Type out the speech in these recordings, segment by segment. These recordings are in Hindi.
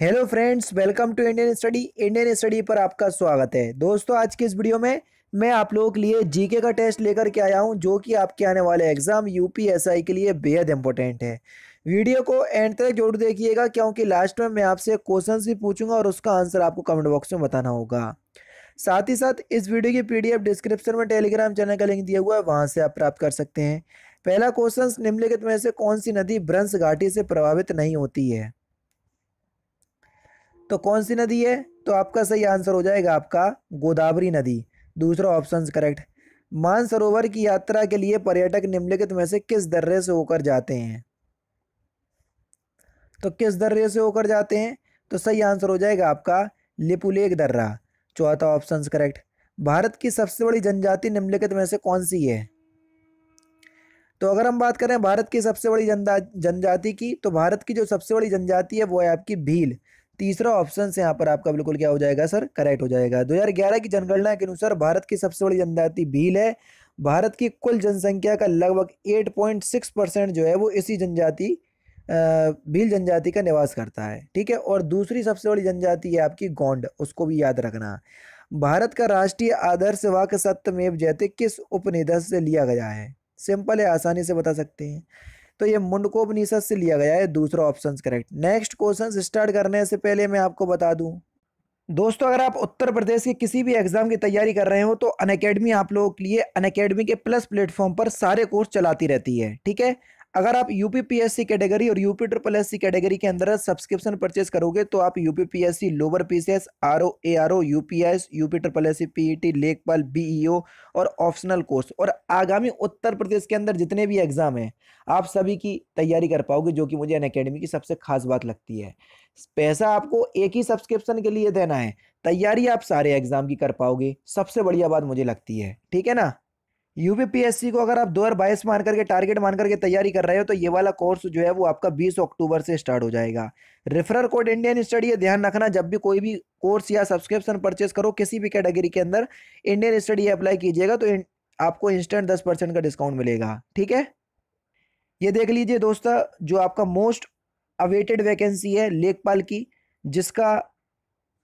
hello friends welcome to Indian Study Indian Study पर आपका स्वागत है दोस्तों आज के इस वीडियो में मैं आप लोगों के लिए जीके का टेस्ट लेकर के आया हूं जो कि आपके आने वाले एग्जाम यूपीएसआई के लिए बेहद इंपॉर्टेंट है वीडियो को एंड तक जरूर देखिएगा क्योंकि लास्ट में मैं आपसे क्वेश्चन भी पूछूंगा और उसका आंसर आपको कमेंट बॉक्स में बताना होगा साथ ही साथ इस वीडियो की पी डिस्क्रिप्शन में टेलीग्राम चैनल का लिंक दिया हुआ है वहाँ से आप प्राप्त कर सकते हैं पहला क्वेश्चन निम्नलिखित में से कौन सी नदी ब्रंश घाटी से प्रभावित नहीं होती है तो कौन सी नदी है तो आपका सही आंसर हो जाएगा आपका गोदावरी नदी दूसरा ऑप्शन करेक्ट मानसरोवर की यात्रा के लिए पर्यटक निम्नलिखित में से किस दर्रे से होकर जाते हैं तो किस दर्रे से होकर जाते हैं तो सही आंसर हो जाएगा आपका लिपुलेख दर्रा चौथा ऑप्शन करेक्ट भारत की सबसे बड़ी जनजाति निम्नलिखित में से कौन सी है तो अगर हम बात करें भारत की सबसे बड़ी जनजाति की तो भारत की जो सबसे बड़ी जनजाति है वो है आपकी भील तीसरा ऑप्शन यहाँ पर आपका बिल्कुल क्या हो जाएगा सर करेक्ट हो जाएगा 2011 की जनगणना के अनुसार भारत की सबसे बड़ी जनजाति भील है भारत की कुल जनसंख्या का लगभग 8.6 परसेंट जो है वो इसी जनजाति भील जनजाति का निवास करता है ठीक है और दूसरी सबसे बड़ी जनजाति है आपकी गोंड उसको भी याद रखना भारत का राष्ट्रीय आदर्श सत्य सत्यमेव जयते किस उपनिधस से लिया गया है सिंपल है आसानी से बता सकते हैं तो ये मुंडकोपनिषद से लिया गया है दूसरा option correct next question start करने से पहले मैं आपको बता दूँ दोस्तों अगर आप उत्तर प्रदेश के किसी भी एग्जाम की तैयारी कर रहे हो तो अन आप लोगों के लिए अन के प्लस प्लेटफॉर्म पर सारे कोर्स चलाती रहती है ठीक है अगर आप यूपीपीएससी कैटेगरी और UP triple S C category के अंदर सब्सक्रिप्शन परचेज करोगे तो आप UPPSC lower PCS RO ARO UPS UP triple S C PET लेखपाल बीईओ और ऑप्शनल कोर्स और आगामी उत्तर प्रदेश के अंदर जितने भी एग्जाम हैं आप सभी की तैयारी कर पाओगे जो कि मुझे अन की सबसे खास बात लगती है पैसा आपको एक ही सब्सक्रिप्शन के लिए देना है तैयारी आप सारे एग्जाम की कर पाओगे सबसे बढ़िया बात मुझे लगती है ठीक है ना यूपीपीएससी को अगर आप दो बाईस मान करके टारगेट मान करके तैयारी कर रहे हो तो ये वाला कोर्स जो है वो आपका 20 अक्टूबर से स्टार्ट हो जाएगा रेफरल कोड इंडियन स्टडी ध्यान रखना जब भी कोई भी कोर्स या सब्सक्रिप्शन परचेस करो किसी भी कैटेगरी के अंदर इंडियन स्टडी अप्लाई कीजिएगा तो इन, आपको इंस्टेंट दस परसेंट का डिस्काउंट मिलेगा ठीक है ये देख लीजिए दोस्तों जो आपका मोस्ट अवेटेड वैकेंसी है लेखपाल की जिसका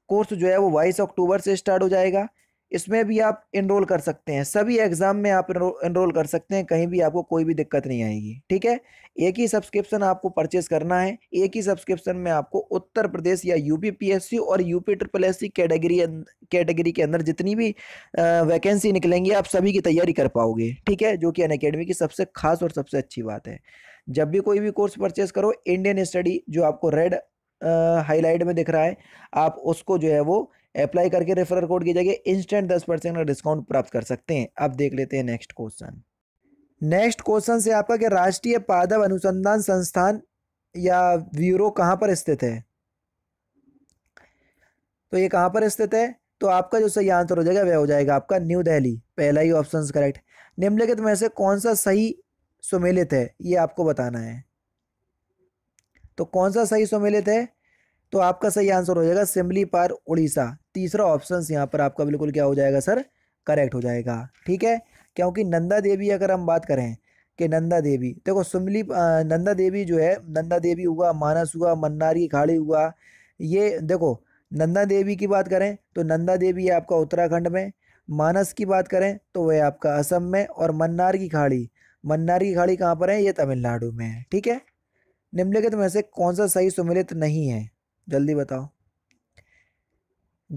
कोर्स जो है वो बाईस अक्टूबर से स्टार्ट हो जाएगा इसमें भी आप इनरोल कर सकते हैं सभी एग्ज़ाम में आप इनरोल कर सकते हैं कहीं भी आपको कोई भी दिक्कत नहीं आएगी ठीक है एक ही सब्सक्रिप्शन आपको परचेज करना है एक ही सब्सक्रिप्शन में आपको उत्तर प्रदेश या यूपी पीएससी और UP triple S C category category के अंदर जितनी भी वैकेंसी निकलेंगी आप सभी की तैयारी कर पाओगे ठीक है जो कि अन की सबसे खास और सबसे अच्छी बात है जब भी कोई भी कोर्स परचेज करो इंडियन स्टडी जो आपको रेड हाईलाइट में दिख रहा है आप उसको जो है वो अप्लाई करके रेफरल कोड की जगह इंस्टेंट दस परसेंट का डिस्काउंट प्राप्त कर सकते हैं अब देख लेते हैं नेक्स्ट क्वेश्चन नेक्स्ट क्वेश्चन से आपका क्या राष्ट्रीय पादव अनुसंधान संस्थान या ब्यूरो कहाँ पर स्थित है तो ये कहाँ पर स्थित है तो आपका जो सही आंसर हो जाएगा वह हो जाएगा आपका न्यू दिल्ली पहला ही ऑप्शन करेक्ट निम्नलिखित में से कौन सा सही सुमेलित है ये आपको बताना है तो कौन सा सही सुमेलित है तो आपका सही आंसर हो जाएगा सिमली पार उड़ीसा तीसरा ऑप्शन यहाँ पर आपका बिल्कुल क्या हो जाएगा सर करेक्ट हो जाएगा ठीक है क्योंकि नंदा देवी अगर हम बात करें कि नंदा देवी देखो सुमली नंदा देवी जो है नंदा देवी हुआ मानस हुआ मन्नारी खाड़ी हुआ ये देखो नंदा देवी की बात करें तो नंदा देवी है आपका उत्तराखंड में मानस की बात करें तो वह आपका असम में और मन्नार की खाड़ी मन्नार की खाड़ी कहाँ पर है ये तमिलनाडु में है ठीक है निम्नलिखित में से कौन सा सही सुमिलित नहीं है जल्दी बताओ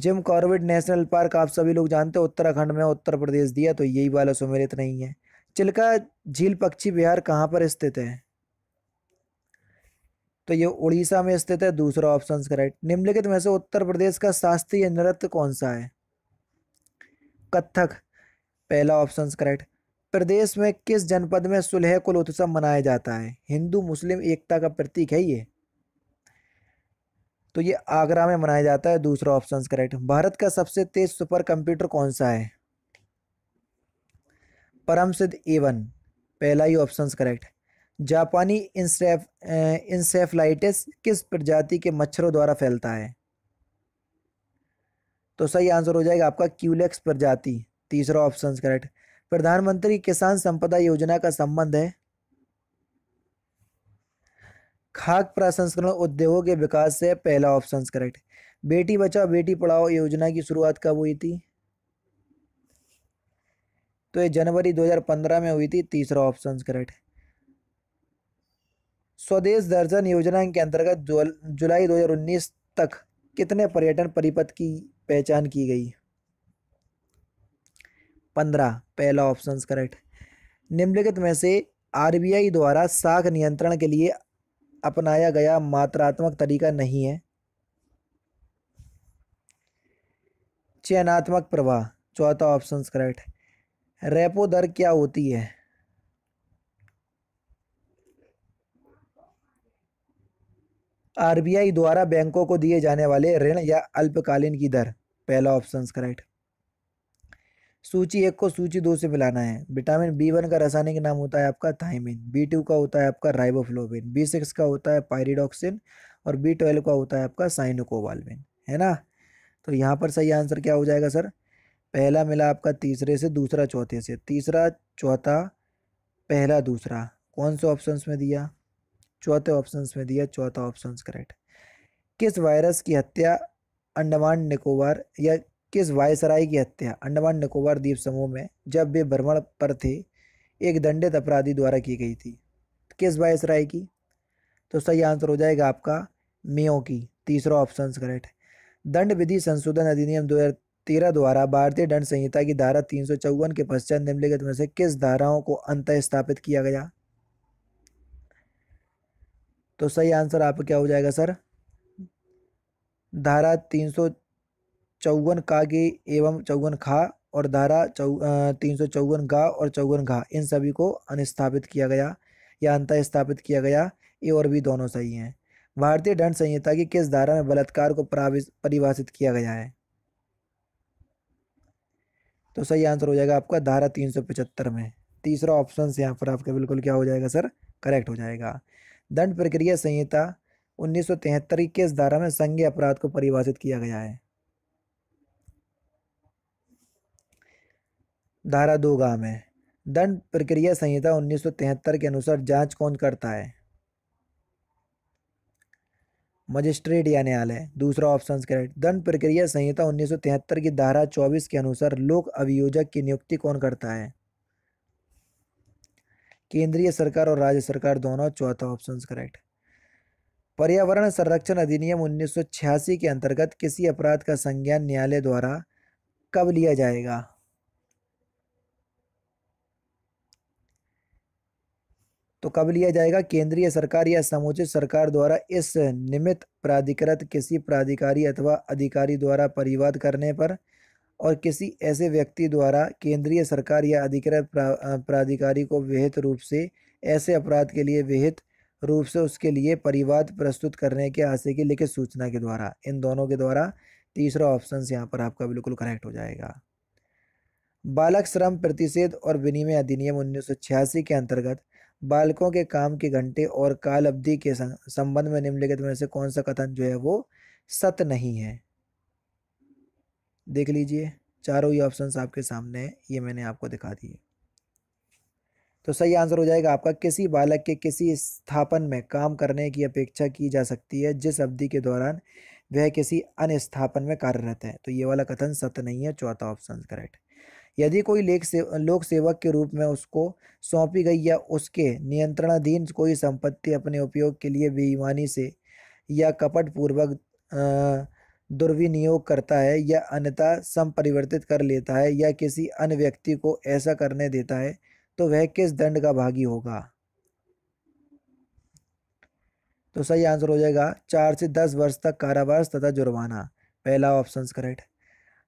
जिम कॉर्बेट नेशनल पार्क आप सभी लोग जानते हो उत्तराखंड में उत्तर प्रदेश दिया तो यही वाला सुमेलित नहीं है चिल्का झील पक्षी विहार कहाँ पर स्थित है तो ये उड़ीसा में स्थित है दूसरा ऑप्शन करेक्ट निम्नलिखित में से उत्तर प्रदेश का शास्त्रीय नृत्य कौन सा है कथक पहला ऑप्शन करेक्ट प्रदेश में किस जनपद में सुलह कुल उत्सव मनाया जाता है हिंदू मुस्लिम एकता का प्रतीक है ये तो ये आगरा में मनाया जाता है दूसरा ऑप्शन करेक्ट भारत का सबसे तेज सुपर कंप्यूटर कौन सा है परम सिद्ध एवन पहला ही ऑप्शन करेक्ट जापानी इंसेफ इंसेफ्लाइटिस किस प्रजाति के मच्छरों द्वारा फैलता है तो सही आंसर हो जाएगा आपका क्यूलेक्स प्रजाति तीसरा ऑप्शन करेक्ट प्रधानमंत्री किसान संपदा योजना का संबंध है खाद्य प्रसंस्करण उद्योगों के विकास से पहला ऑप्शन करेक्ट बेटी बचाओ बेटी पढ़ाओ योजना की शुरुआत कब हुई थी तो ये जनवरी 2015 में हुई थी तीसरा ऑप्शन करेक्ट स्वदेश दर्शन योजना के अंतर्गत जुलाई 2019 तक कितने पर्यटन परिपथ की पहचान की गई पंद्रह पहला ऑप्शन करेक्ट निम्नलिखित में से आरबीआई द्वारा साख नियंत्रण के लिए अपनाया गया मात्रात्मक तरीका नहीं है चयनात्मक प्रवाह चौथा ऑप्शन करेक्ट रेपो दर क्या होती है आरबीआई द्वारा बैंकों को दिए जाने वाले ऋण या अल्पकालीन की दर पहला ऑप्शन करेक्ट सूची एक को सूची दो से मिलाना है विटामिन बी वन का रासायनिक नाम होता है आपका थाइमिन बी टू का होता है आपका राइबोफ्लोबिन बी सिक्स का होता है पायरिडॉक्सिन और बी ट्वेल्व का होता है आपका साइनोकोवाल्विन है ना तो यहाँ पर सही आंसर क्या हो जाएगा सर पहला मिला आपका तीसरे से दूसरा चौथे से तीसरा चौथा पहला दूसरा कौन से ऑप्शंस में दिया चौथे ऑप्शन में दिया चौथा ऑप्शन करेक्ट किस वायरस की हत्या अंडमान निकोबार या किस वायसराय की हत्या अंडमान निकोबार द्वीप समूह में जब वे भ्रमण पर थे एक दंडित अपराधी द्वारा की गई थी किस वायसराय की तो सही आंसर हो जाएगा आपका मेयो की तीसरा ऑप्शन करेक्ट दंड विधि संशोधन अधिनियम दो तेरह द्वारा भारतीय दंड संहिता की धारा तीन सौ चौवन के पश्चात निम्नलिखित में से किस धाराओं को अंत स्थापित किया गया तो सही आंसर आपका क्या हो जाएगा सर धारा तीन सौ चौवन गे एवं चौवन खा और धारा चौ तीन सौ चौवन गा और चौवन घा इन सभी को अनस्थापित किया गया या अंत स्थापित किया गया ये और भी दोनों सही हैं भारतीय दंड संहिता की किस धारा में बलात्कार को परिभाषित किया गया है तो सही आंसर हो जाएगा आपका धारा तीन सौ पचहत्तर में तीसरा ऑप्शन यहाँ पर आपका बिल्कुल क्या हो जाएगा सर करेक्ट हो जाएगा दंड प्रक्रिया संहिता उन्नीस सौ तिहत्तर की किस धारा में संज्ञ अपराध को परिभाषित किया गया है धारा दो गांव में दंड प्रक्रिया संहिता 1973 के अनुसार जांच कौन करता है मजिस्ट्रेट या न्यायालय दूसरा ऑप्शन करेक्ट दंड प्रक्रिया संहिता 1973 की धारा 24 के अनुसार लोक अभियोजक की नियुक्ति कौन करता है केंद्रीय सरकार और राज्य सरकार दोनों चौथा ऑप्शन करेक्ट पर्यावरण संरक्षण अधिनियम 1986 के अंतर्गत किसी अपराध का संज्ञान न्यायालय द्वारा कब लिया जाएगा तो कब लिया जाएगा केंद्रीय सरकार या समुचित सरकार द्वारा इस निमित्त प्राधिकृत किसी प्राधिकारी अथवा अधिकारी द्वारा परिवाद करने पर और किसी ऐसे व्यक्ति द्वारा केंद्रीय सरकार या अधिकृत प्राधिकारी को विहित रूप से ऐसे अपराध के लिए विहित रूप से उसके लिए परिवाद प्रस्तुत करने के आशय की लिखित सूचना के द्वारा इन दोनों के द्वारा तीसरा ऑप्शन यहाँ पर आपका बिल्कुल करेक्ट हो जाएगा बालक श्रम प्रतिषेध और विनिमय अधिनियम उन्नीस के अंतर्गत बालकों के काम के घंटे और काल अवधि के संबंध में निम्नलिखित में से कौन सा कथन जो है वो सत नहीं है देख लीजिए चारों ही ऑप्शन आपके सामने हैं ये मैंने आपको दिखा दिए तो सही आंसर हो जाएगा आपका किसी बालक के किसी स्थापन में काम करने की अपेक्षा की जा सकती है जिस अवधि के दौरान वह किसी अन्य स्थापन में कार्यरत है तो ये वाला कथन सत्य नहीं है चौथा ऑप्शन करेक्ट यदि कोई लेख से लोक सेवक के रूप में उसको सौंपी गई या उसके नियंत्रणाधीन कोई संपत्ति अपने उपयोग के लिए बेईमानी से या कपट पूर्वक दुर्विनियोग करता है या अन्यथा संपरिवर्तित कर लेता है या किसी अन्य व्यक्ति को ऐसा करने देता है तो वह किस दंड का भागी होगा तो सही आंसर हो जाएगा चार से दस वर्ष तक कारावास तथा जुर्माना पहला ऑप्शन करेक्ट है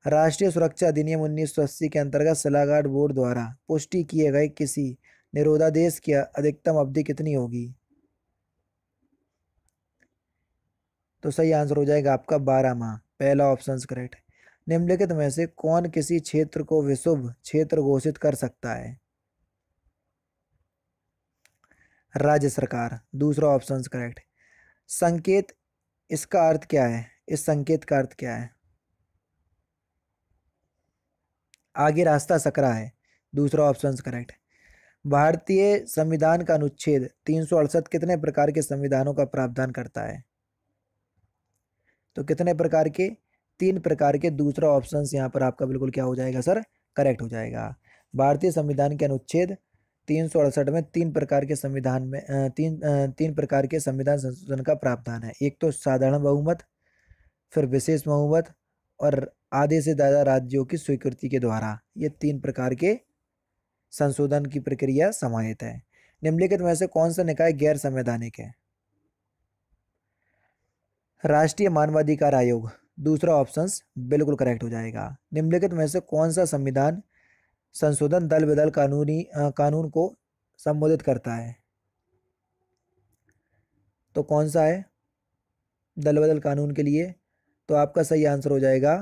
राष्ट्रीय सुरक्षा अधिनियम 1980 के अंतर्गत सलाहकार बोर्ड द्वारा पुष्टि किए गए किसी निरोधादेश की अधिकतम अवधि कितनी होगी तो सही आंसर हो जाएगा आपका बारह माह पहला ऑप्शन करेक्ट है निम्नलिखित में से कौन किसी क्षेत्र को विशुभ क्षेत्र घोषित कर सकता है राज्य सरकार दूसरा ऑप्शन करेक्ट संकेत इसका अर्थ क्या है इस संकेत का अर्थ क्या है आगे रास्ता सकरा है दूसरा ऑप्शन करेक्ट भारतीय संविधान का अनुच्छेद तीन कितने प्रकार के संविधानों का प्रावधान करता है तो कितने प्रकार के तीन प्रकार के दूसरा ऑप्शन यहाँ पर आपका बिल्कुल क्या हो जाएगा सर करेक्ट हो जाएगा भारतीय संविधान के अनुच्छेद तीन सौ अड़सठ में तीन प्रकार के संविधान में तीन तीन प्रकार के संविधान संशोधन का प्रावधान है एक तो साधारण बहुमत फिर विशेष बहुमत और आधे से ज़्यादा राज्यों की स्वीकृति के द्वारा ये तीन प्रकार के संशोधन की प्रक्रिया समाहित है निम्नलिखित में से कौन सा निकाय गैर संवैधानिक है राष्ट्रीय मानवाधिकार आयोग दूसरा ऑप्शन बिल्कुल करेक्ट हो जाएगा निम्नलिखित में से कौन सा संविधान संशोधन दल बदल कानूनी आ, कानून को संबोधित करता है तो कौन सा है दल बदल कानून के लिए तो आपका सही आंसर हो जाएगा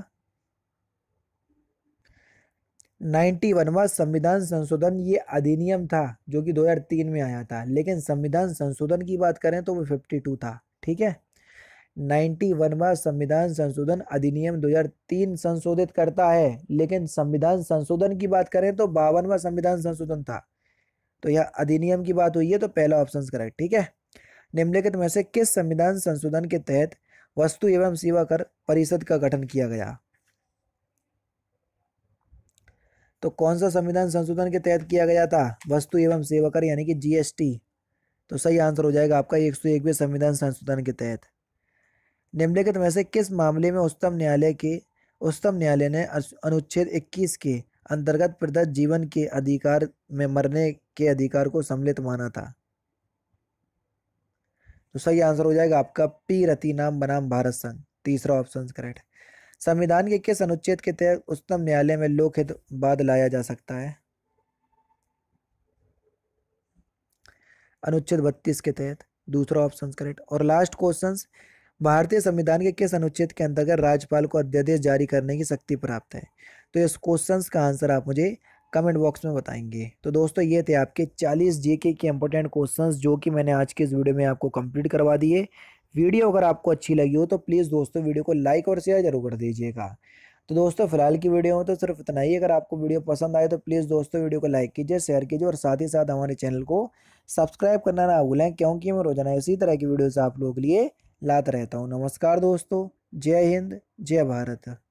वनवा संविधान संशोधन ये अधिनियम था जो कि 2003 में आया था लेकिन संविधान संशोधन की बात करें तो वो 52 था ठीक है वनवा संविधान संशोधन अधिनियम 2003 संशोधित करता है लेकिन संविधान संशोधन की बात करें तो बावनवा संविधान संशोधन था तो यह अधिनियम की बात हुई है तो पहला ऑप्शन करेक्ट ठीक है निम्नलिखित में से किस संविधान संशोधन के तहत वस्तु एवं सेवा कर परिषद का गठन किया गया तो कौन सा संविधान संशोधन के तहत किया गया था वस्तु एवं सेवा कर यानी कि जीएसटी तो सही आंसर हो जाएगा आपका एक सौ एकवे संविधान संशोधन के तहत निम्नलिखित में से किस मामले में उच्चतम न्यायालय के उच्चतम न्यायालय ने अनुच्छेद 21 के अंतर्गत प्रदत्त जीवन के अधिकार में मरने के अधिकार को सम्मिलित माना था तो सही आंसर हो जाएगा आपका पी रति नाम बनाम भारत संघ तीसरा ऑप्शन करेक्ट संविधान के किस अनुच्छेद के तहत उच्चतम न्यायालय में लोकहित बाद लाया जा सकता है अनुच्छेद बत्तीस के तहत दूसरा ऑप्शन करेक्ट और लास्ट क्वेश्चन भारतीय संविधान के किस अनुच्छेद के अंतर्गत राज्यपाल को अध्यादेश जारी करने की शक्ति प्राप्त है तो इस क्वेश्चन का आंसर आप मुझे कमेंट बॉक्स में बताएंगे तो दोस्तों ये थे आपके 40 जीके के इंपॉर्टेंट क्वेश्चंस जो कि मैंने आज के इस वीडियो में आपको कंप्लीट करवा दिए वीडियो अगर आपको अच्छी लगी हो तो प्लीज़ दोस्तों वीडियो को लाइक और शेयर जरूर कर दीजिएगा तो दोस्तों फिलहाल की वीडियो में तो सिर्फ इतना ही अगर आपको वीडियो पसंद आए तो प्लीज़ दोस्तों वीडियो को लाइक कीजिए शेयर कीजिए और साथ ही साथ हमारे चैनल को सब्सक्राइब करना ना भूलें क्योंकि मैं रोजाना इसी तरह की वीडियोज़ आप लोगों के लिए लाता रहता हूँ नमस्कार दोस्तों जय हिंद जय भारत